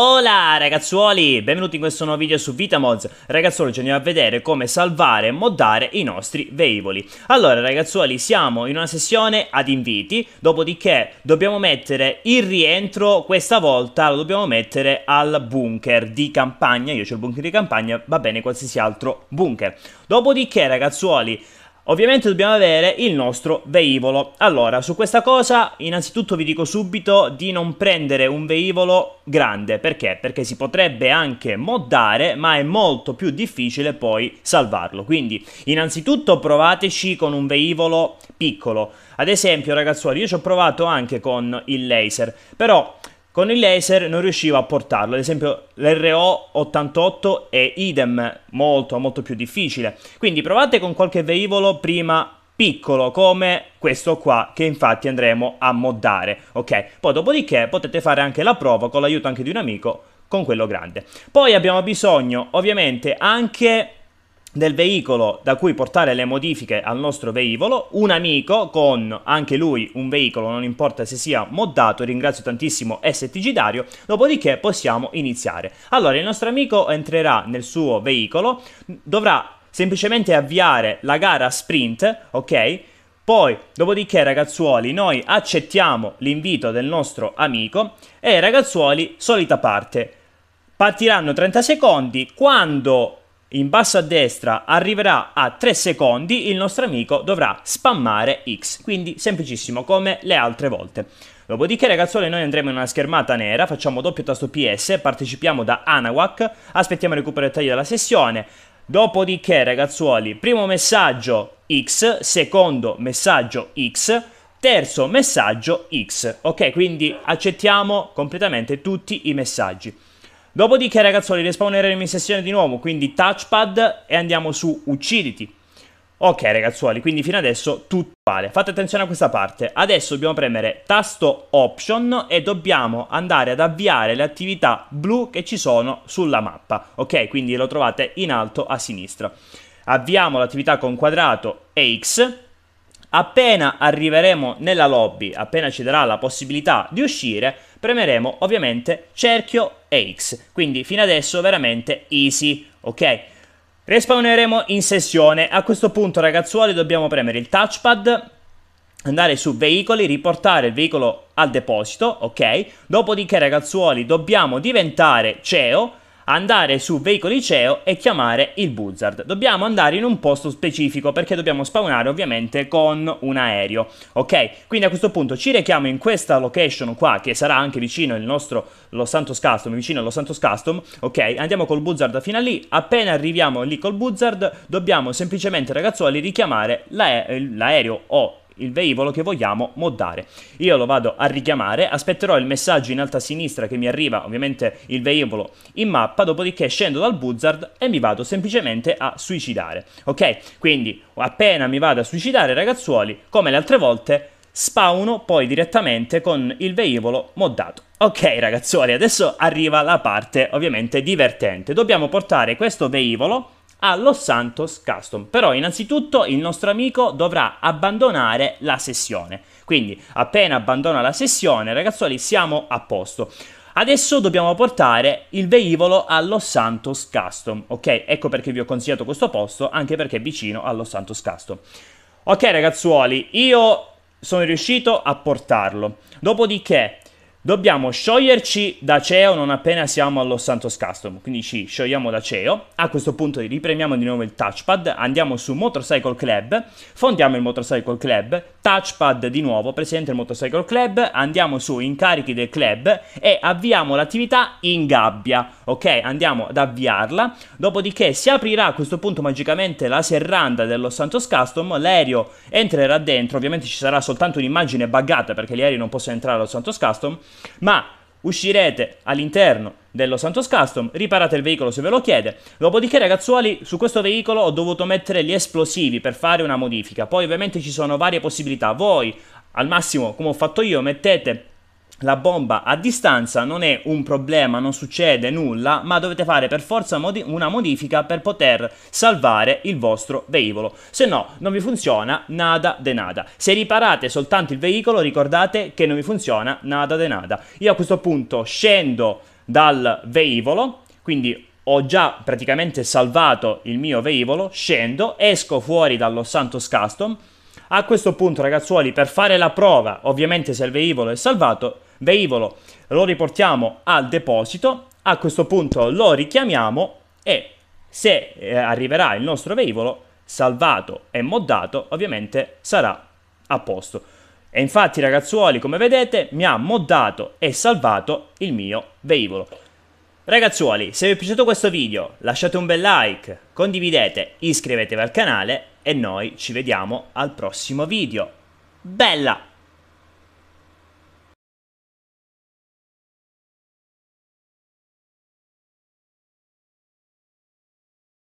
Hola ragazzuoli, benvenuti in questo nuovo video su Vitamods Ragazzuoli ci andiamo a vedere come salvare e moddare i nostri velivoli Allora ragazzuoli siamo in una sessione ad inviti Dopodiché dobbiamo mettere il rientro, questa volta lo dobbiamo mettere al bunker di campagna Io ho il bunker di campagna, va bene qualsiasi altro bunker Dopodiché ragazzuoli Ovviamente dobbiamo avere il nostro velivolo. Allora, su questa cosa innanzitutto vi dico subito di non prendere un velivolo grande. Perché? Perché si potrebbe anche moddare, ma è molto più difficile poi salvarlo. Quindi, innanzitutto provateci con un velivolo piccolo. Ad esempio, ragazzuoli, io ci ho provato anche con il laser, però con il laser non riusciva a portarlo, ad esempio l'RO88 è idem, molto molto più difficile. Quindi provate con qualche velivolo prima piccolo come questo qua che infatti andremo a moddare, ok? Poi dopodiché potete fare anche la prova con l'aiuto anche di un amico con quello grande. Poi abbiamo bisogno ovviamente anche del veicolo da cui portare le modifiche al nostro veicolo, un amico con anche lui un veicolo, non importa se sia moddato, ringrazio tantissimo STG Dario, dopodiché possiamo iniziare. Allora il nostro amico entrerà nel suo veicolo, dovrà semplicemente avviare la gara sprint, ok? Poi, dopodiché, ragazzuoli, noi accettiamo l'invito del nostro amico e ragazzuoli, solita parte. Partiranno 30 secondi, quando in basso a destra arriverà a 3 secondi, il nostro amico dovrà spammare X, quindi semplicissimo come le altre volte. Dopodiché ragazzuoli noi andremo in una schermata nera, facciamo doppio tasto PS, partecipiamo da Anahuac, aspettiamo il recupero dettagli della sessione, dopodiché ragazzuoli primo messaggio X, secondo messaggio X, terzo messaggio X, ok? Quindi accettiamo completamente tutti i messaggi. Dopodiché, ragazzoli, respawneremo in sessione di nuovo, quindi touchpad e andiamo su ucciditi. Ok, ragazzuoli, quindi fino adesso tutto vale Fate attenzione a questa parte. Adesso dobbiamo premere tasto option e dobbiamo andare ad avviare le attività blu che ci sono sulla mappa. Ok, quindi lo trovate in alto a sinistra. Avviamo l'attività con quadrato e X Appena arriveremo nella lobby, appena ci darà la possibilità di uscire, premeremo ovviamente cerchio e X. Quindi fino adesso veramente easy, ok? Respawneremo in sessione. A questo punto, ragazzuoli, dobbiamo premere il touchpad, andare su veicoli, riportare il veicolo al deposito, ok? Dopodiché, ragazzuoli, dobbiamo diventare CEO andare su veicoli CEO e chiamare il Buzzard. Dobbiamo andare in un posto specifico perché dobbiamo spawnare ovviamente con un aereo, ok? Quindi a questo punto ci rechiamo in questa location qua che sarà anche vicino il nostro Los Santos Custom, vicino allo Santos Custom, ok? Andiamo col Buzzard fino a lì, appena arriviamo lì col Buzzard dobbiamo semplicemente ragazzuoli richiamare l'aereo o il velivolo che vogliamo moddare. Io lo vado a richiamare, aspetterò il messaggio in alto a sinistra che mi arriva ovviamente il velivolo in mappa, dopodiché scendo dal Buzzard e mi vado semplicemente a suicidare. Ok? Quindi appena mi vado a suicidare ragazzuoli, come le altre volte, spawno poi direttamente con il velivolo moddato. Ok ragazzuoli, adesso arriva la parte ovviamente divertente. Dobbiamo portare questo velivolo a Los Santos Custom. Però innanzitutto il nostro amico dovrà abbandonare la sessione. Quindi appena abbandona la sessione, ragazzuoli, siamo a posto. Adesso dobbiamo portare il veicolo a Los Santos Custom, ok? Ecco perché vi ho consigliato questo posto, anche perché è vicino a Los Santos Custom. Ok ragazzuoli, io sono riuscito a portarlo. Dopodiché Dobbiamo scioglierci da CEO non appena siamo allo Santos Custom, quindi ci sciogliamo da CEO, a questo punto ripremiamo di nuovo il touchpad, andiamo su Motorcycle Club, fondiamo il Motorcycle Club, touchpad di nuovo, presente del Motorcycle Club, andiamo su incarichi del club e avviamo l'attività in gabbia, ok? Andiamo ad avviarla, dopodiché si aprirà a questo punto magicamente la serranda dello Santos Custom, l'aereo entrerà dentro, ovviamente ci sarà soltanto un'immagine buggata perché gli aerei non possono entrare allo Santos Custom, ma uscirete all'interno dello Santos Custom, riparate il veicolo se ve lo chiede, dopodiché ragazzuoli su questo veicolo ho dovuto mettere gli esplosivi per fare una modifica, poi ovviamente ci sono varie possibilità, voi al massimo come ho fatto io mettete la bomba a distanza non è un problema, non succede nulla, ma dovete fare per forza modi una modifica per poter salvare il vostro veicolo. Se no, non vi funziona nada de nada. Se riparate soltanto il veicolo, ricordate che non vi funziona nada de nada. Io a questo punto scendo dal veicolo, quindi ho già praticamente salvato il mio veicolo, scendo, esco fuori dallo Santos Custom. A questo punto, ragazzuoli, per fare la prova, ovviamente se il veicolo è salvato, veicolo lo riportiamo al deposito, a questo punto lo richiamiamo e se eh, arriverà il nostro velivolo salvato e moddato ovviamente sarà a posto. E infatti ragazzuoli come vedete mi ha moddato e salvato il mio velivolo. Ragazzuoli se vi è piaciuto questo video lasciate un bel like, condividete, iscrivetevi al canale e noi ci vediamo al prossimo video. Bella!